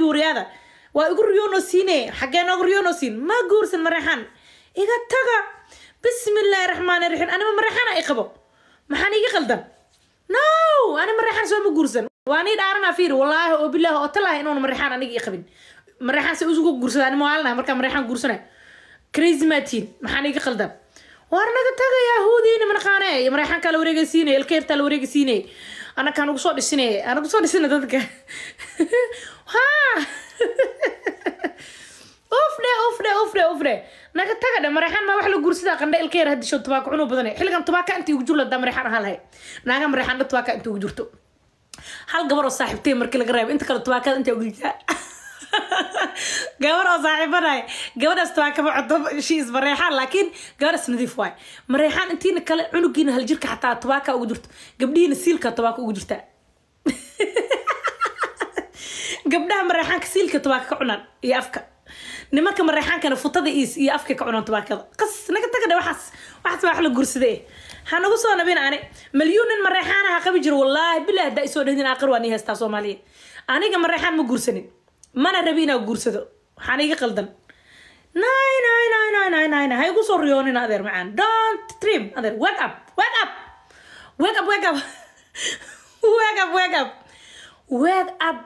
guuryaada waa igu riyoono siine xaggee noogu riyoono siin ma guursan mareexaan iga taga bismillaahi raxmaani raxiim anima mareexana i qabo maxaan iga qaldan no ani mareexaan soo ma guursan waa dhaaranaa fiir wallaahi oo bilaahi oo talaahi inuun mareexaan aniga i qabin mareexaan se isugu guursada ani maalinaha markaa mareexaan guursanay crazy maxaan iga qaldan waar naga tagayaa huudiina manaqaane mareexaankaa la wareegaysiinay ilkeyrtaa la wareegaysiinay anaka anugu soo dhisinay anagu soo dhisina dadka ufdhe ufdhe ufdhe ufdhe naga tagadhe mareexaan maa wax la guursadaa qandha ilka yar hadisho tubaako cunuu badanay xilligan tubaaka intii ugu jurladaa mareexaan ahaan lahay naaga mareexaan dha tubaaka intii ugu jirto hal gabaroo saaxiibtay markii laga reebo inta kale tubaakada intaa ugu jirtaa gabar oo saaxiibanay gabadhaas waa kama codo she is mareexaan laakiin gabadhaas nadiif waay mareexaan intiina kale cunugiina hal xataa tobaaka ugu jirto gabdhihiina siilka tobaaka ugu jirta gabdhaha mareexaanka siilka tobaaka ka cunaan iyo afka nimanka mareexaankana futada iis iyo afka ka cunaan tobaakada qas naga tagadhe waxaas waxaas baa wax la gursade ha nagu soo nabin ane malyuun nin mareexaanaha qabi jiro wallaahi bilaah daa isoo dhehnin aqar waa nii heystaa soomaaliya aniga mareexaan ma guursanin mana rabi inaa guursado waxaana iga qaldan ha igu soo riyoonin adeer macaan don't trim adeer wake up wake up wake up wake up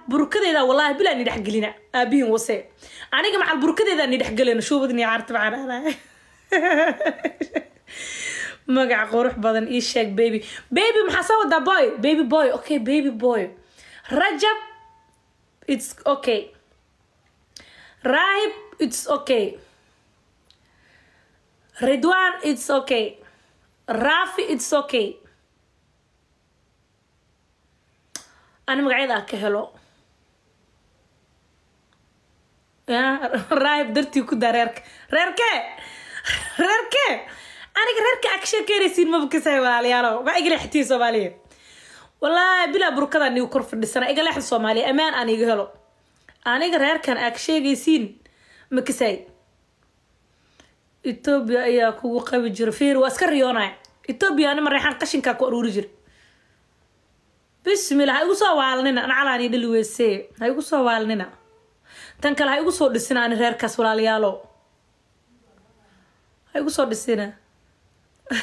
burkadeeda wallaahi bilaa ni dhexgelina aabihin wase aniga macal burkadeedaa ni dhexgelina shuubadni caarta magac qurux badan ii sheeg baby baby maxaa soo wadaa boy baby boy okay baby boy rajab it's okay Raib, it's okay. Redwan, it's okay. Rafi, it's okay. أنا مقعدة كهلو raayib dartii ku daa reerka reerke reerke aniga reerka agsheekeeraysiin maba kasahay walaalayaalo ma igaleextii soomaaliya wallaahi bilaa burkada nigu kor fadhisana igaleexda soomaaliya ammaan aan iga helo aniga reerkan aag sheegaysiin makisay etoobiya ayaa kugu qabi jira fiir waa iska riyoonaya etoobiyaani mareexaan qashinkaa ku aruuri jira bismillah ha igu soo waalnina nacalaani dhili weysee ha igu soo waalnina tan kale ha igu soo dhisina ani reerkaas walaalyaalo ha igu soo dhisina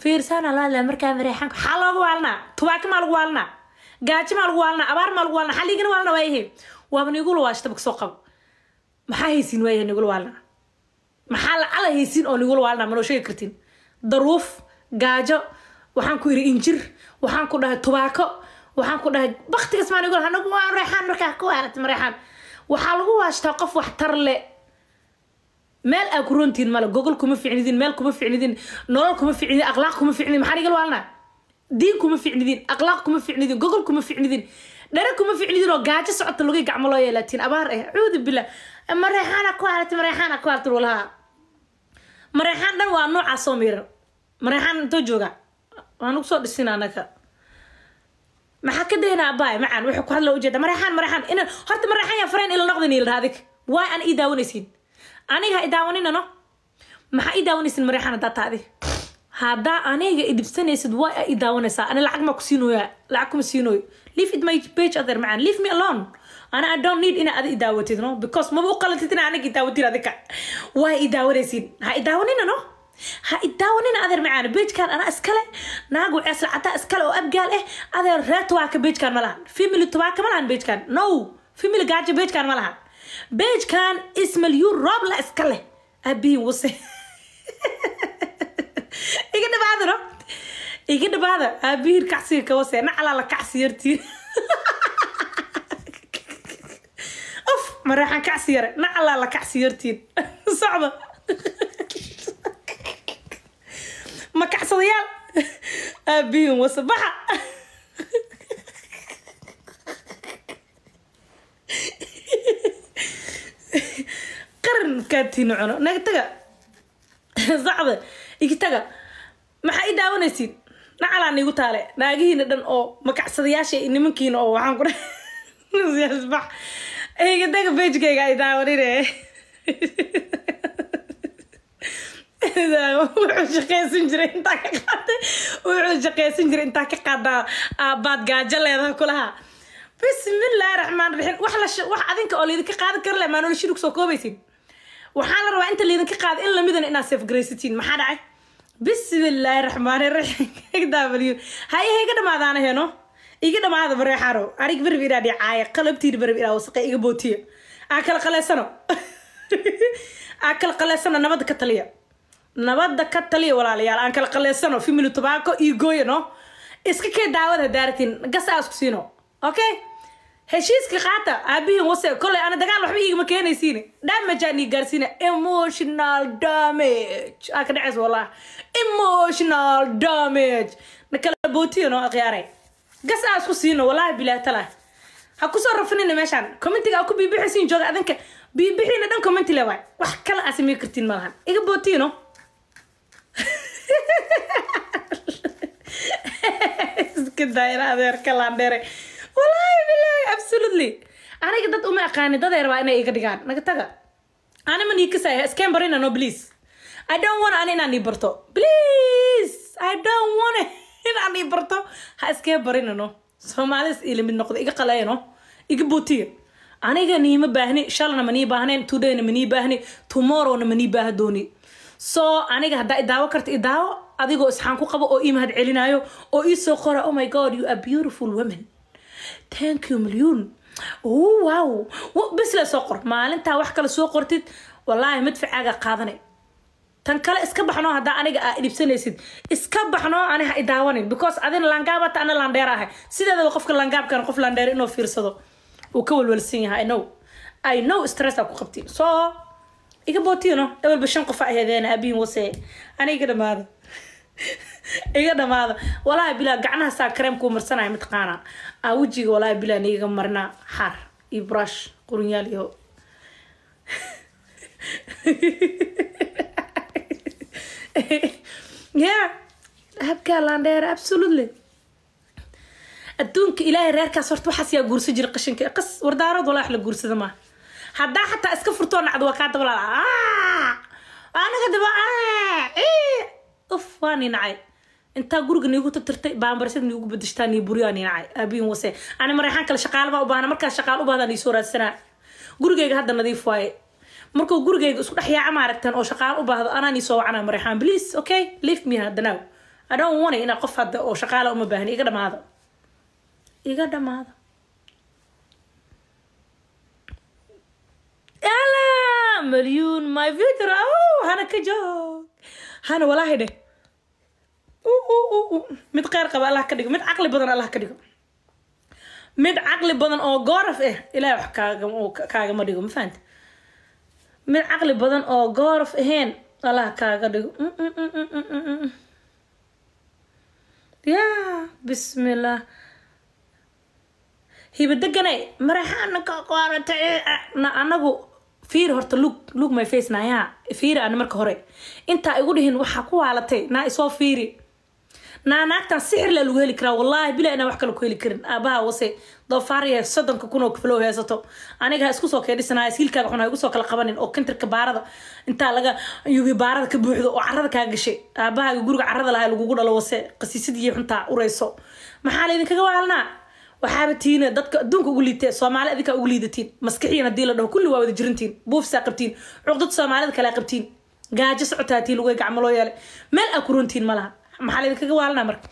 fiirsaana loo markaa mareexaanku xaa loogu waalnaa tubaaki maa lagu waalnaa gaajo maa lagu waalna abaar maa lagu waalna xaliigana waalna waayahe waaba niigula waashta bagsoo qabo maxaa haysiin waayahe niigula waalna maxaa la haysiin oo niigula waalna manoo sheegi kartiin daruuf gaajo waxaan ku yiri injir waxaan ku dhahay tubaako waxaan ku dhahay baktigas maa niigula hanagu waan reexaan markaa ku waarata mareexaan waxaa lagu waashtaa qof wax tar le meel aa ku roontiin male gogol kuma ficnidin meel kuma ficnidin nolol kuma ficnidin akhlaaq kuma ficnidin maxaa niigula waalnaa diin kuma ficnidin aqlaaq kuma ficnidin gogol kuma ficnidin dhare kuma ficnidin oo gaajo socota lugay gacmo loo yeelaatiin abaar ah cuudu billah eh, mareexaana ku harata mareexaana ku harta walaha mareexaan dhan waa noocaas oo miiran mareexaan intoo jooga waan ugu soo dhisin anaka maxaa ka daynaa abaay eh, macaan wuxuu ku hadla ujeeda mareexaan mareexaan inaan horta mareexaan yaa fareen ila noqdin ila adig waay aan ii daawanaysiin aniga ha i maxaa ii daawanaysin mareexaan haddaa taadi hadaa aniga idibsanaysid waa i daawanaysaa ani lacag maa ku lacag kuma siinoyo leave it my page other man leave me alone ana i don't need ina adi idaawatid no because maba u qalatid ina aniga idaawatin adinka waa idaawanaysid ha idaawanina no ha idaawanina adeer macaan beejkan anaa iskale naagu ceesla cataa iskale oo abgaal eh adeer reer tabaaka beejkan ma lahan family tabaaka ma lahan beejkan no family gaajo beejkan ma lahan beejkan ismal you rob iskale abiin wuse iga dhabaadano iga dhabaada aabihir ah, kacsiga kabase nacalaa la kacsi yartiin of mareexaan kacsi yare nacalaa la kacsi yartiin socdo ma kacsadayaal aabihin ah, wasabaxa qaran kaatiina cuno naga taga socda igitaga maxaa i daawanaysid nacalaa niigu taale naagihiina dhan oo makacsadayaasha nimankiina oo waxaan kuabax egadaga bejkayga ay daawanine wuxuu shaqeysan jiray intaa ka qaadaa aabaad ah, gaajo leedaha kulaha bismillahi raxmaan raxiim wax adinka oo laydinka qaadan kara le maa noloshirug soo koobaysid waxaa la rabaa inta laydinka qaada in lamidan inaad seef garaysatiin maxaa dhacay bismillaahi raxmaani raxiimw haye ha iga dhamaadaana heno iga dhamaada bareexaano anig barab inaa dhicaaya qalabtiina barab inaa wasaqe iga bootiya aa kala qaleysano aa kala qaleysano nabadda ka taliya nabadda ka taliya walaalayaal aan kala qaleysano fimilu tobaako iyo gooyano iska kee daawada daaratiin gasa aa isku siino okay heshiiska qaata aabihiin wase koley ana dagaal waxba igama keenaysiine damage aan ii gaarsiina emotional damage aa ka dhacaysa wallah emotional damage nakala bootiyo akhyaare gas aa isku siino wallahi bilaa ha kusoo rafinina meeshaan commentiga aa ku biibixisiin jooga adinka biibixiina dhan commenti le waay wax kale aa samay kartiin malahan iga bootiino iska daayana adeer kalaan walahi bilahi absolutely aniga dad uma aqaani dadeer waa inay iga dhigaan naga taga ani man ii kasaya iskaan barina no please i don't want ani inaan ii barto please i don't want inaan ii barto ha iskee barina no soomaalis ilamid noqda iga qalayno iga buutiya aniga niima baahni shalna manii baahnayn tudayna manii baahni tomorrowna manii baaha dooni so aniga haddaa idaawo karta idaawo adigoo isxaan ku qabo oo ii mahad celinaayo oo ii soo qora oh my god you are beautiful women thank you milyuun waw bisle soo qor maalintaa wax kale soo qortid wallaahi madficaaga qaadanay tan kale iska baxnoo hadaa aniga aa idhibsanaysid iska baxnoo ani ha idaawanin because adin langaabata ana landheer ahay sideedaba qofka langaabkana qof landheer inuu fiirsado uu ka walwalsan yahay inow i know stressa ku qabtiin so iga bootino ewalba shan qofa aheedeena abihin wase aniga dhamaada iga dhamaada walaahi bilaa gacnaha saa kareemkuu marsanaya mataqaana aa wejiga walaahi bilaa naiga marnaa xaar iyo brush qurunyaal iyo ya habkaa laandheer absolutely adduunka ilaahay reerkaas horta waxaas yaa guursan jira qashinka qas wardaarood walaa wax la guursada maa haddaa xataa iska furtoo nacdo waa kaa dabalaa anaga daba uf waa ninacay intaa guriga nigu tabtirtay baambarasad niigu bedeshtaa nii buryaan nacay aabiin wase ani mareyxaan kale shaqaala baa u baahna shaqaal u bahdaan iisoo raadsanaa gurigayga hadda nadiif waaye markuu gurigayga isku dhex yaaca maaragtan oo shaqaal u baahdo anaan iisoo wacnaa mareyxaan please okay leave me hadda now adhoon wanay inaa qof hadda oo shaqaala ah uma baahni iga dhamaado iga dhamaado ala malyuun my future oh hana ka joog hana walaahi dheh mid kheyr qaba allah ka dhigo mid caqli badan allah ka dhigo mid caqli badan oo gooraf ah eh, ilahay wax kaagama dhigo ma fahanta mid caqli badan oo gooraf ahayn allah kaaga dhigo mm, mm, mm, ya bismillaah hibadeganay maraxaana ka eh, na anagu fiir horta lug lug my face fiiri ana marka hore intaa igu dhihin waxaa ku waalatay naa isoo fiiri naanaagtan sixir laa lagu heli karaa wallaahi bila inaan wax kale ku heli karin aabaha wase doofaarya soddonka kun oo kiflow aniga ha isku soo keedhisanaya siilkaaga xun ha igu kala qabanin oo kintarka baarada intaa laga yubi baarada ka buuxdo oo carrada kaa gashay aabahaaga guriga carrada lahaa lagugu dhalo wase qasiisadii xuntaa urayso maxaa laydinkaga waalanaa waxaaba tihiin dadka adduunka ugu liidtee soomaali adinkaa ugu liidatiin maskixiin haddii la dhaho kulli waa wada jirantiin buufsaa qabtiin cuqdad soomaalida kalea qabtiin gaajo socotaa tiin lugoy gacmaloo yeelay meel aa ku runtiin ma maxaa laydin kaga waalana marka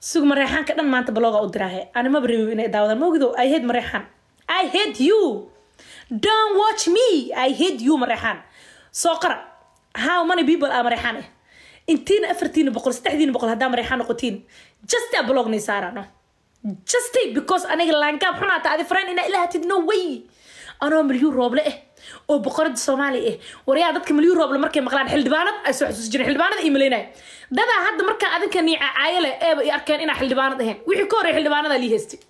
sug mareexaanka dhan maanta balooga u diraahe ani maba rabib inay daawadaan maogido i hate mareexaan i hate you don't watch me i hate you mareexaan soo qara how many people aa mareexaan eh intiina afartiina boqol saddexdiina boqol haddaa mareexaan noqotiin just a blog nay saaraano justy because aniga laangaab xunaata adi fareen inaa ilahatid no way anoo milyu rooble ah oo boqorada soomaaliya ah eh. waryaa dadka milyu rooble markay maqlaan xildhibaanad ay soo xusuus jireen xildhibaanad ay malaynaya dadaa hadda markaa adinka niicacaayo leh eeba ay arkeen inaa xildhibaanad ahayn wixii ka horreey xildhibaanadaa lii haystay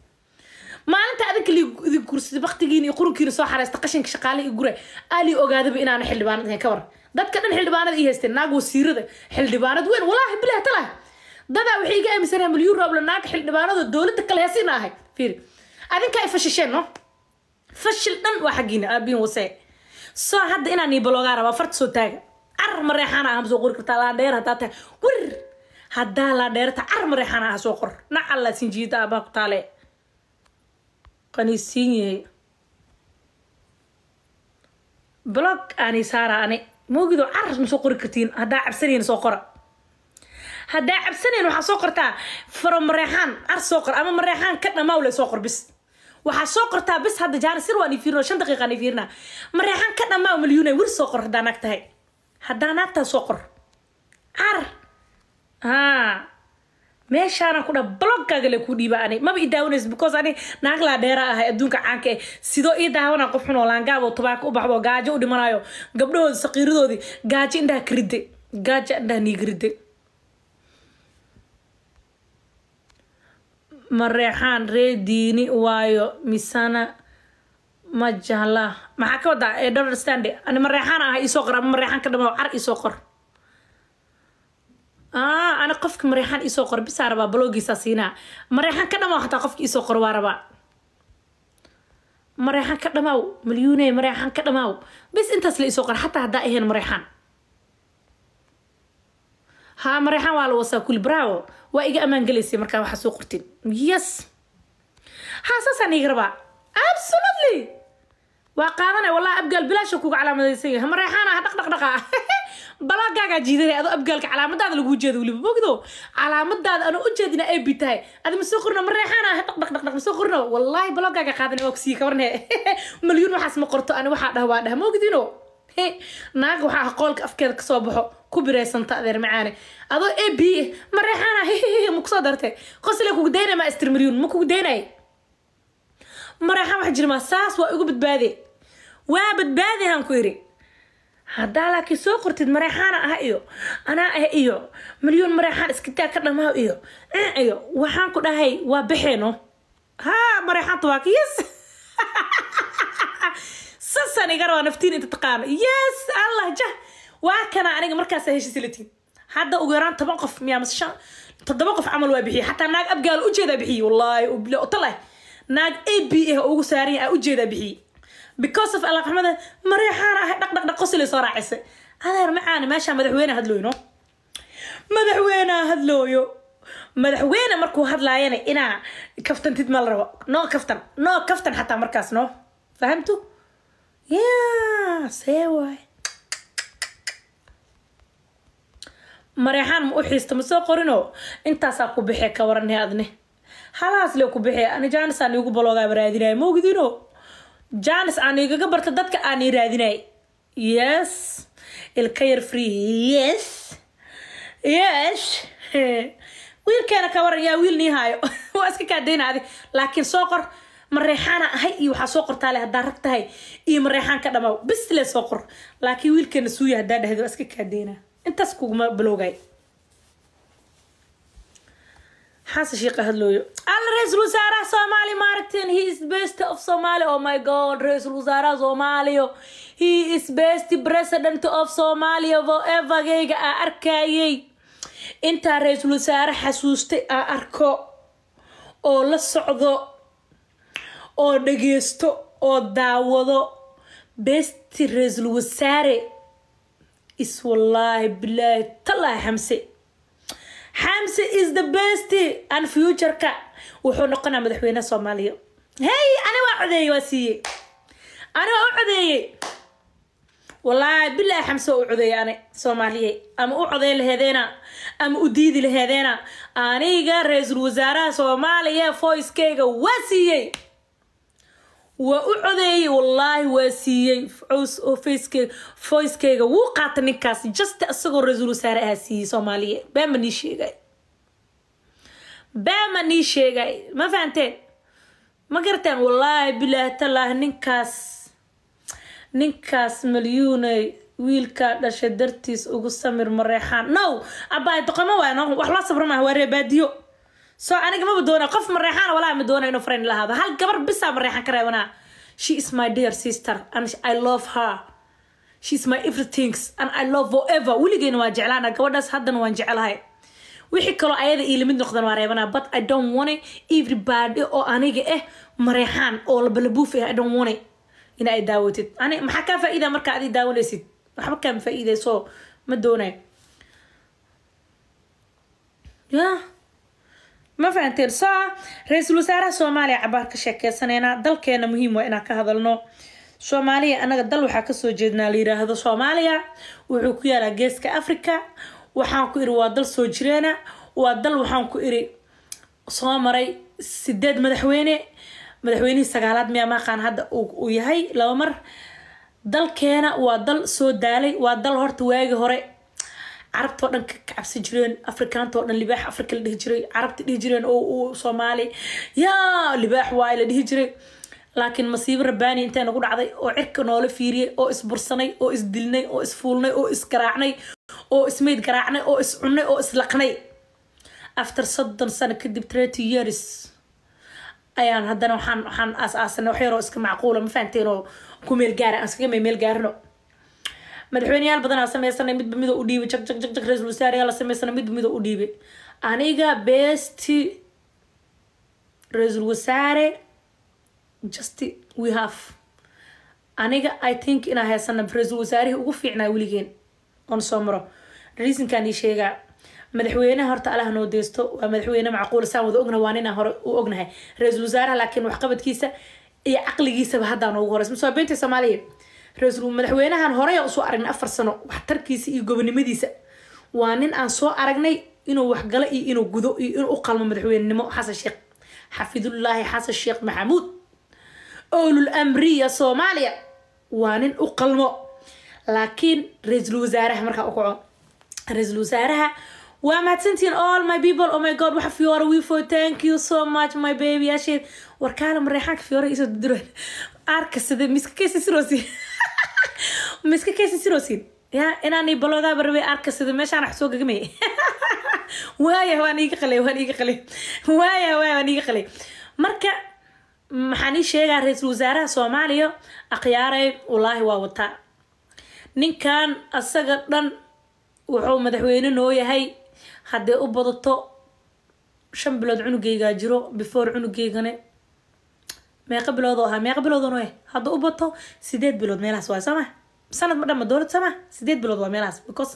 maalinta adinka liidin guursaday baktigiina iyo qurunkiina soo xareysta qashinka shaqaale iyo gure aalii ogaadaba inaanu xildhibaanad ahayn ka war dadka dhan xildhibaanada ii haysteen naag wasiirada xildhibaanad weyn walaahi bilah talaah dadaa waxay iga aaminsanaa milyan roobla naaga xildhibaanada dowladda kale heesina ahay fiiri adinkaa ay fashisheen fashil dhan waa xaggiina aabiin wase soo hadda inaan ii rabaa farta soo taaga car mareexaana ah soo qori kartaa laandheer haddaa tahay wir haddaa laandheerta car mareexaana ah soo qor nacalla sinjiida abaa ku taale qaniisiin yahay blog aanay saara ane moogidoo car ma qori kartiin haddaa cabsanayna soo qora haddaa cabsanayn waxaa soo qortaa faro mareexaan ar soo qor ama mareexaan ka dhammaawle soo qor bis waxaa soo qortaa bis hadda jaanis sir waan i shan daqiiqaan i mareexaan ka dhammaaw malyuuna wir soo qor haddaa naag tahay haddaa naagtaa soo qor ar haa meeshaanaan ku dha blogkaaga le dhiiba ani maba i daawanayso because ani naag laa dheera ahay adduunka caanka eh sidoo ii daawanaa qof xun oo laangaab u baxdo gaajo u dhimanaayo gabdhahooda saqiiradoodii gaajo indhaha karidde gaajo indhaha niigaridde ma reexaan ree diini waayo misana ma jahla maxaa ka wadaa e eh, dollar stande ani ma reexaan ah isoo qor ama mareexaan ka dhama car isoo qor ah, ani qofki mareexaan isoo qor bisaa rabaa baloogiisaa siinaa mareexaan ka dhamaw hataa qofki isoo qor waa rabaa mareexaan ka dhamaw malyuune mareexaan ka dhamaaw bis intaas la isoo qor xataa haddaa ahayn mareexaan ha mareexaan waa la wasaa kuli bravo waa iga ammaan gelaysay markaa waxa soo qortid yes haa saasaan iiga rabaa absolutely waa qaadana walaa abgaal bilaasha kuga calaamadaysan yahay mareexaana ha dhaq dhaq dhaqaa ah. jiidanay adoo abgaalka calaamadaada laguu jeeda weliba mogdo calaamadaada anoo u jeedina ab tahay adi ma qorno mareexaana ha dhaq dhaq dhaq dhaq qorno wallaahi baloogaaga qaadana waa kusiiya kabarne malyuun waxaas ma qorto ani waxaa dhah waa dhah mogdino naag waxaa qoolka afkeeda kasoo baxo ku biraysanta macaane adoo a b ma reexaana ma kusoo dartay qosle kugu daynay maa istirmiryuun ma kugu daynay mareexaan wax jirmaa saas waa igu badbaade waa badbaade aan ku yidhi haddaa laakiin soo qortid mareexaana ah iyo anaa ah iyo milyuun mareexaan iskitaa ka dhamaha iyo iyo waxaan ku dhahay waa baxeeno ha mareexaanta waa kiyas sasan igarwaa naftiin inta taqaano yes allah jah waa kana aniga markaas heshiis latiin hadda ugu yaraan toban qof miyaa todoba shan toddoba qof camal waa bixiyay xataa naag abgaal ujeedaa bixiyey wallaahi talah naag a b ah ugu saaran yahay ujeedaa bixiyey because of alaaq xumada mareexaana ahay dhaqdhaqdhaq qosilay soo raacisay adeer macaani meeshaa madaxweyne hadlooyno madaxweyneha hadlooyo madaxweyne markuu hadlaayana inaa kaftantid ma la rabo noo kaftan noo kaftan xataa markaas no fahamtu ya see waay mareexaan ma u xiista masoo qorino intaasaa ku bixee ka warane adne halahaas lee ku bixee ani jaanis aan iigu baloogaaba raadinaya ma jaanis aan igaga barta dadka aan ii raadinay yes ilka yar free yes yes wiilkeena ka waran yaa wiil nii haayo waa iska kaadayna laakiin soo qor mareexaana ahay iyo waxaa soo qortaa le haddaa rag tahay iyo mareexaan ka dhamaaw bis soo qor laakiin wiilkeena suuya haddaa dhahdo waa iska kaadaynaa intaas kuguma balowgay xasan sheekh hadlooyo al ra-iisul wasaaraha soomaaliya maaragteen he is best of somali oh my god ra-iisul wasaaraha soomaaliya he is best president of somalia voevagayga aa arkayay intaa ra-iisul wasaare xasuustay aa arko oo la socdo oo dhageysto oo daawado besti ra-iisul wasaare is wallaahi bilaahi tallaahi xamse xamse is the best an futureka wuxuu noqonaa madaxweyne soomaaliya hey aniga waa codeeyey waa siiyey aniga u codeeyey wallaahi bilaahi xamse u codeeyey ani soomaaliye ama u codeey laheedeena ama u diidi laheedeena aniga ra-iisul wasaaraha soomaaliya voicekeyga waa siiyey waa u codeeyey wallaahi waa siiyey foyskeyga wuu qaatay ninkaas just isagoo ra-iisul wasaare ahaa siiyey soomaaliya baama nii sheegay baama nii sheegay ma fahanteen ma garataan wallaahi bilaah tallaahi ninkaas ninkaas malyuunay wiilkaa dhashay dartiis ugu samir mareexaan now abbaay doqomo waa wax loo sabra maaha waa reebaadiyo soo aniga maba doona qof mareexaan walaa ma doona inuu friend lahaado hal gabar bisaa mareexan ka reebanaa she is my dear sister and i love her she my everythings and i love forever weligeena waa jeclaana gabadhaas haddana waan jecelahay wixii kaloo ayada ii lamid noqdan waa reebanaa but i don't want everybody oo aniga ah eh mareexaan oo labalabuuf ah eh, i don't want in ay daawatid ani maxaa kaa faa-iida adi daawanaysid waxba kaama faa ma doonay yeah ma fahanteen so ah ra-iisul wasaaraha soomaaliya cabaar ka sheekeysaneynaa dalkeena muhiim waa ah inaan ka hadalno soomaaliya anaga dal waxaa kasoo jeednaa la yiraahdo soomaaliya wuxuu ku yaalaa geeska africa waxaan ku iri waa dal soo jireena waa dal waxaan ku iri soo maray sideed madaxweyne madaxweynihii sagaalaad miyaa maaqaan hadda uu yahay laba mar dalkeena waa dal soo daalay waa dal horta waagi hore carabtao dhan ka cabsan jireen afrikaanta dhan libaax afrika la dhihi jiray carabta dhihi jireen oo soomaali yaa libaax waay la dhihi jiray laakiin masiibo rabaani intay nagu dhacday oo cirka noola fiiriyey oo isbursanay oo isdilnay oo isfuulnay oo isgaraacnay oo ismayd garaacnay oo iscunnay oo islaqnay after soddon sano kadib trety years ayaan haddana waxaan waxaan aas aasanay wax yaroo iska macquula ma fahanteen ku meel gaara aan ah, iskaga may meel gaarino madaxweyneyaal badanaa samaysanay midba mida u dhiibay jag jag jag jag ra-isul wasaarayaal samaysanay midba mida u dhiibay aniga besti ra-isul wasaare just we have aniga i think inaa haysana ra-isul wasaarihii ugu fiicnaa weligeen oon soo maro reasonkaan ii sheegaa madaxweyneha horta alaha noo deysto waa madaxweyne macquul saan wada ogna waa ninaan hore u ognahay ra-isul wasaareha laakiin waxqabadkiisa iyo caqligiisaba haddaan ugu horeys masoo beynta soomaaliya ra-iisul madaxweynahan horey usoo aragna afar sano waxtarkiisa iyo gobonimadiisa waa nin aan soo aragnay inuu waxgalo iyo inuu gudo iyo inuu u qalmo madaxweynenimo xasan sheekh xafidullaahi xasan sheekh maxamuud oolul amriya soomaaliya waa nin u qalmo laakiin ra-iisul wasaaraha markaa u kaco ra-iisul wasaaraha waa mahadsantiin all my people oh my god waxa fiora wifo thank you so much my baby ashe warkaala mareexaanka fiora isoo diro arkasada miska sirosi maiska keesi sirosid ya inaanay baloogaaba rabay arkasida meeshaan wax soo gagamay waaya waan iga qalay waan iga qalay waaya waaya waan iga qalay marka maxaan ii sheegaa ra-iisul wasaaraha soomaaliya akhyaarey wallaahi waa wataa ninkan asaga dhan wuxuu madaxweyne noo yahay haddee u badato shan bilood cunugeygaa jiro before cunugeygane meeqa bilood ahaa meeqa bilood noe hadda u bato sideed bilood meelahaas waa soo sanad ma dhanma dowlad sama sideed bilood waa meelahaas because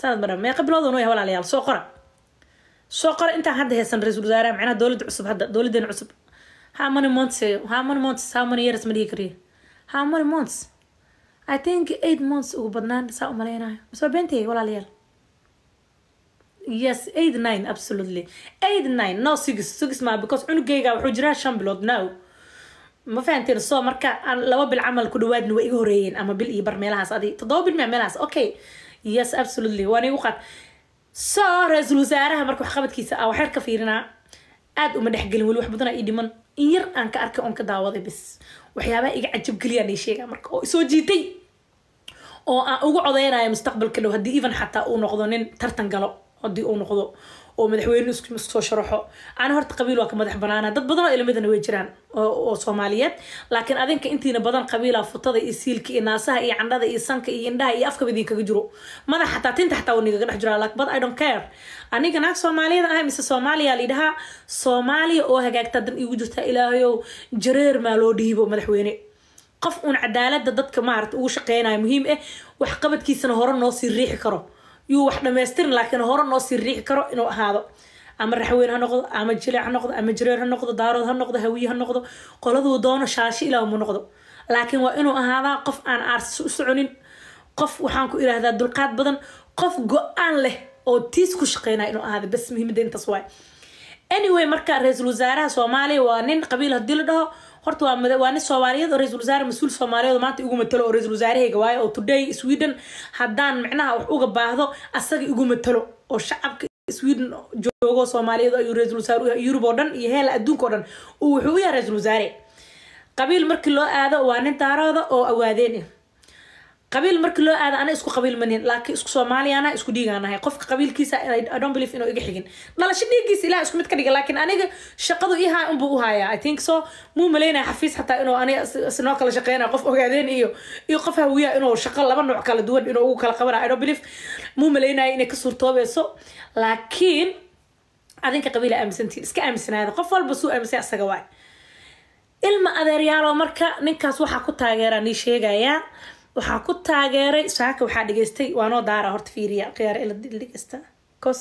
sanad ma dhan meeqa bilood biloodan way walaalayaal soo qora soo qora intaan hadda haysan ra-iisul wasaare macnaha dowladda cusub hadda dowladeena cusub how many months how many months how many years ma dhihi kariyo how many months i think eight months ugu badnaan saa umaleynayo masoo beentay walaalayaal yes eight nine absolutely eight nine no six six ma because cunugeyga wuxuu jiraa shan bilood now ma fahanteen so marka laba bil camal ku dhawaadna waa iga horeeyeen ama bil iyo bar meelahaas adi toddoba bil maa meelahaas okay yes absolutely waan igu qaad so ra-iisul wasaaraha marka waxqabadkiisa aan ah, waxyar ka fiirinaa aad uma dhexgelin weli wax badanaa ii dhiman in yar aan ka arkay oon ka daawaday bis waxyaabaha iga cajabgeliyaan ii sheegaa marka oo isoo jiitay oo aan ugu codeynayo mustaqbalka dhow haddii even xataa uu noqdo nin tartan galo haddii uu noqdo oo madaxweyne isma soo sharaxo ana horta qabiil waa ka madax banaana dad badan oo ilamidana way jiraan oo soomaaliyeed laakiin adinka intiina badan qabiila futada iyo siilka iyo naasaha iyo candhada iyo sanka iyo indhaha iyo afkaba idinkaga jiro madax xataa tinta xataa wanigaga dhex jira like but i don't care aniga naag soomaaliyad ahay mise soomaaliya layidhahaa soomaaliya oo hagaagtaa dan iigu jirtaa ilaahayow jareer maa loo dhiibo madaxweyne qof uun cadaalada dadka maarata ugu shaqeynayo muhiim ah eh, waxqabadkiisana hore noosii riixi karo yuu wax dhamaystirin laakiin hore noo sii riixi karo inuu ahaado ama raxweyn ha noqdo ama jileec ha noqdo ama jireer ha noqdo daarood ha noqdo hawiye ha noqdo qoladuu doono shaashi ilaah mu noqdo laakiin waa inuu ahaadaa qof aan aarsi u soconin qof waxaan ku idhaahdaa dulqaad badan qof go-aan leh oo tiis ku shaqeynaya inuu ahaada bas muhiimadda intaas waay anyway marka ra-iisul wasaaraha soomaaliya waa nin qabiil haddii la dhaho horta waa wawaani soomaaliyad oo ra-isul wasaare mas-uul soomaaliyeed maanta igu matalo oo ra-isul wasaarahayga waayo oo today sweden haddaan micnaha wax uga baahdo asaga igu matalo oo shacabka sweden joogo soomaaliyeed ayuu ra-isul wasaare yurub oo dhan iyo heela adduunka oo dhan uu wuxuu u yahay ra-isul wasaare qabiil markii loo aado waa nin daarooda oo awaadeen ah qabiil marki loo aada ana isku qabiil manin laakiin isku soomaaliyaana isku dhiigaan nahay qofka qabiilkiisa don't believe inuu iga xigin dhalasho dhiiggiisa ilaah isku mid ka dhiga laakiin aniga shaqadu ihaa unbuu u hayaa i think so muu malaynaya xafiis xataa inuu aniga isnoo kala shaqeynaya qof ogaadeen iyo iyo qof hawiya inuu shaqo laba nooc kala duwan inuu ugu kala qabanaya i believe muu malaynaya inay ka suurtoobayso laakiin adinka qabiila aaminsantiin iska aaminsanaada qof walba suu aaminsay asaga waay ilma adeeryaalo marka ninkaas waxaa ku taageeraa nii sheegayaa waxaa ku taageeray saaka waxaa dhegeystay waanoo daara horta fiiriya khiyaar ila dhegeysta cos